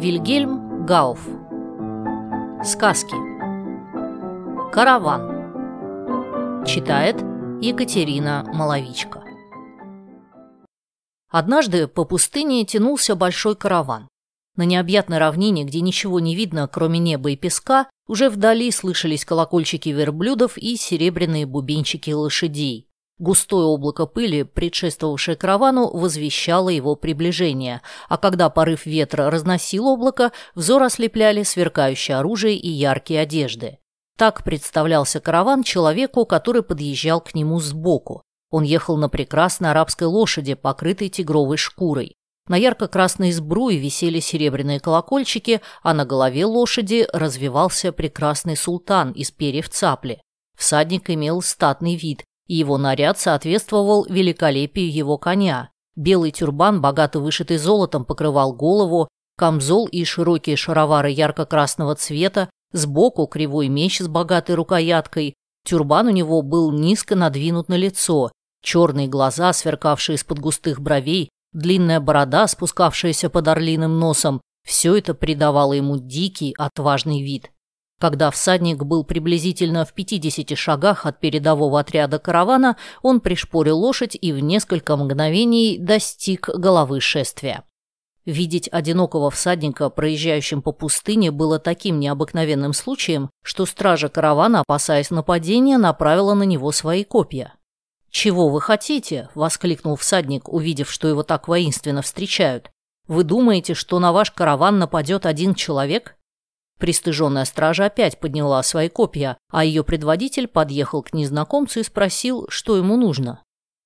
Вильгельм Гауф Сказки Караван Читает Екатерина Маловичка Однажды по пустыне тянулся большой караван. На необъятной равнине, где ничего не видно, кроме неба и песка, уже вдали слышались колокольчики верблюдов и серебряные бубенчики лошадей. Густое облако пыли, предшествовавшее каравану, возвещало его приближение, а когда порыв ветра разносил облако, взор ослепляли сверкающее оружие и яркие одежды. Так представлялся караван человеку, который подъезжал к нему сбоку. Он ехал на прекрасной арабской лошади, покрытой тигровой шкурой. На ярко-красной сбруе висели серебряные колокольчики, а на голове лошади развивался прекрасный султан из перьев цапли. Всадник имел статный вид, его наряд соответствовал великолепию его коня. Белый тюрбан, богато вышитый золотом, покрывал голову, камзол и широкие шаровары ярко-красного цвета, сбоку кривой меч с богатой рукояткой. Тюрбан у него был низко надвинут на лицо, черные глаза, сверкавшие из-под густых бровей, длинная борода, спускавшаяся под орлиным носом, все это придавало ему дикий, отважный вид. Когда всадник был приблизительно в 50 шагах от передового отряда каравана, он пришпорил лошадь и в несколько мгновений достиг головы шествия. Видеть одинокого всадника, проезжающим по пустыне, было таким необыкновенным случаем, что стража каравана, опасаясь нападения, направила на него свои копья. «Чего вы хотите?» – воскликнул всадник, увидев, что его так воинственно встречают. «Вы думаете, что на ваш караван нападет один человек?» Престыженная стража опять подняла свои копья, а ее предводитель подъехал к незнакомцу и спросил, что ему нужно.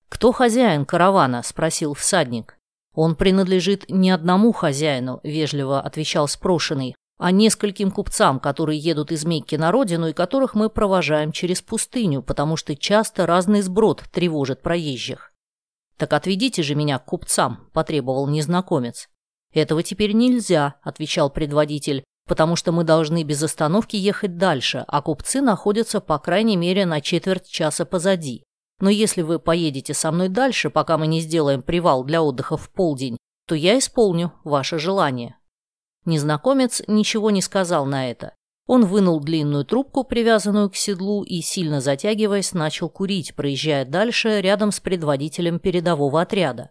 «Кто хозяин каравана?» – спросил всадник. «Он принадлежит не одному хозяину», – вежливо отвечал спрошенный, «а нескольким купцам, которые едут из Мекки на родину и которых мы провожаем через пустыню, потому что часто разный сброд тревожит проезжих». «Так отведите же меня к купцам», – потребовал незнакомец. «Этого теперь нельзя», – отвечал предводитель потому что мы должны без остановки ехать дальше, а купцы находятся по крайней мере на четверть часа позади. Но если вы поедете со мной дальше, пока мы не сделаем привал для отдыха в полдень, то я исполню ваше желание». Незнакомец ничего не сказал на это. Он вынул длинную трубку, привязанную к седлу, и, сильно затягиваясь, начал курить, проезжая дальше рядом с предводителем передового отряда.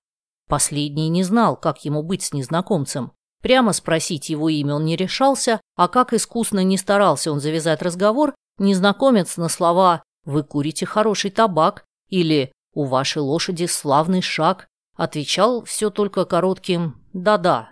Последний не знал, как ему быть с незнакомцем, Прямо спросить его имя он не решался, а как искусно не старался он завязать разговор, незнакомец на слова «Вы курите хороший табак» или «У вашей лошади славный шаг» отвечал все только коротким «Да-да».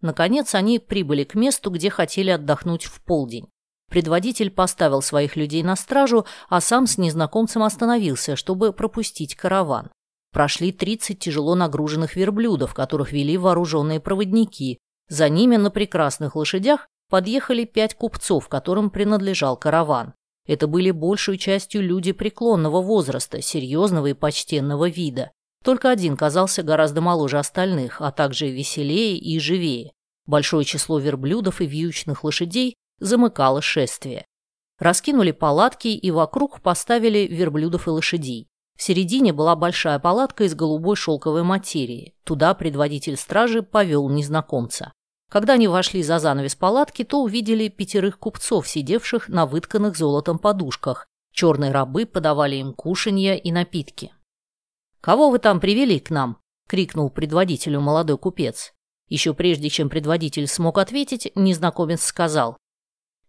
Наконец они прибыли к месту, где хотели отдохнуть в полдень. Предводитель поставил своих людей на стражу, а сам с незнакомцем остановился, чтобы пропустить караван. Прошли 30 тяжело нагруженных верблюдов, которых вели вооруженные проводники, за ними на прекрасных лошадях подъехали пять купцов, которым принадлежал караван. Это были большей частью люди преклонного возраста, серьезного и почтенного вида. Только один казался гораздо моложе остальных, а также веселее и живее. Большое число верблюдов и вьючных лошадей замыкало шествие. Раскинули палатки и вокруг поставили верблюдов и лошадей. В середине была большая палатка из голубой шелковой материи. Туда предводитель стражи повел незнакомца. Когда они вошли за занавес палатки, то увидели пятерых купцов, сидевших на вытканных золотом подушках. Черные рабы подавали им кушанья и напитки. «Кого вы там привели к нам?» — крикнул предводителю молодой купец. Еще прежде, чем предводитель смог ответить, незнакомец сказал.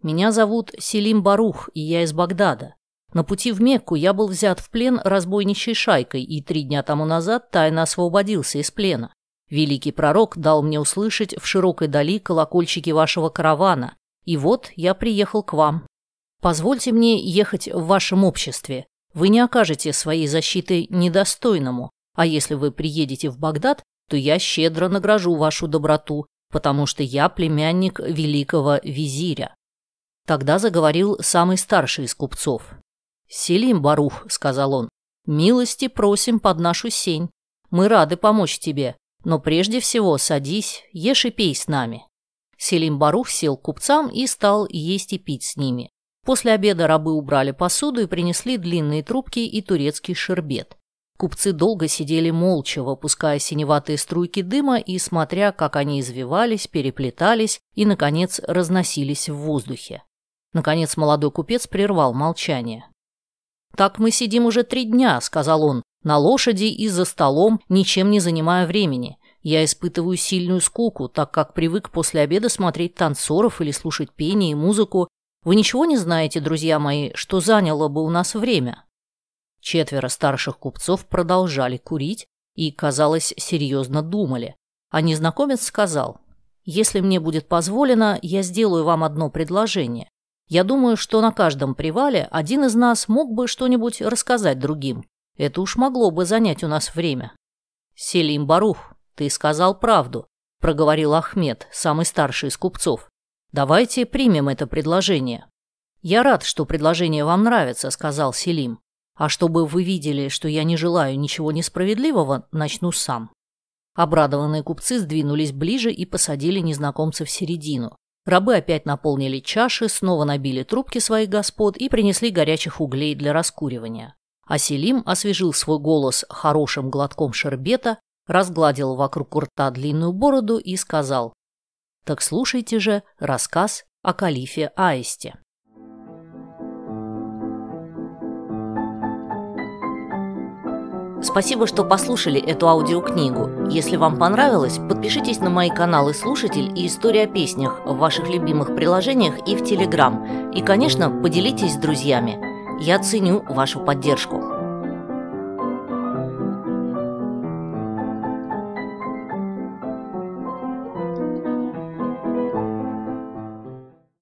«Меня зовут Селим Барух, и я из Багдада. На пути в Мекку я был взят в плен разбойничей шайкой и три дня тому назад тайно освободился из плена. Великий пророк дал мне услышать в широкой дали колокольчики вашего каравана, и вот я приехал к вам. Позвольте мне ехать в вашем обществе. Вы не окажете своей защиты недостойному, а если вы приедете в Багдад, то я щедро награжу вашу доброту, потому что я племянник великого визиря». Тогда заговорил самый старший из купцов. «Селим Барух», — сказал он, — «милости просим под нашу сень. Мы рады помочь тебе, но прежде всего садись, ешь и пей с нами». Селим Барух сел к купцам и стал есть и пить с ними. После обеда рабы убрали посуду и принесли длинные трубки и турецкий шербет. Купцы долго сидели молча, выпуская синеватые струйки дыма и смотря, как они извивались, переплетались и, наконец, разносились в воздухе. Наконец молодой купец прервал молчание. «Так мы сидим уже три дня», — сказал он, на лошади и за столом, ничем не занимая времени. Я испытываю сильную скуку, так как привык после обеда смотреть танцоров или слушать пение и музыку. Вы ничего не знаете, друзья мои, что заняло бы у нас время?» Четверо старших купцов продолжали курить и, казалось, серьезно думали. А незнакомец сказал, «Если мне будет позволено, я сделаю вам одно предложение. Я думаю, что на каждом привале один из нас мог бы что-нибудь рассказать другим. Это уж могло бы занять у нас время. Селим Барух, ты сказал правду, проговорил Ахмед, самый старший из купцов. Давайте примем это предложение. Я рад, что предложение вам нравится, сказал Селим. А чтобы вы видели, что я не желаю ничего несправедливого, начну сам. Обрадованные купцы сдвинулись ближе и посадили незнакомца в середину. Рабы опять наполнили чаши, снова набили трубки своих господ и принесли горячих углей для раскуривания. А Селим освежил свой голос хорошим глотком шербета, разгладил вокруг рта длинную бороду и сказал «Так слушайте же рассказ о калифе Аисте». Спасибо, что послушали эту аудиокнигу. Если вам понравилось, подпишитесь на мои каналы «Слушатель» и «История о песнях» в ваших любимых приложениях и в Телеграм. И, конечно, поделитесь с друзьями. Я ценю вашу поддержку.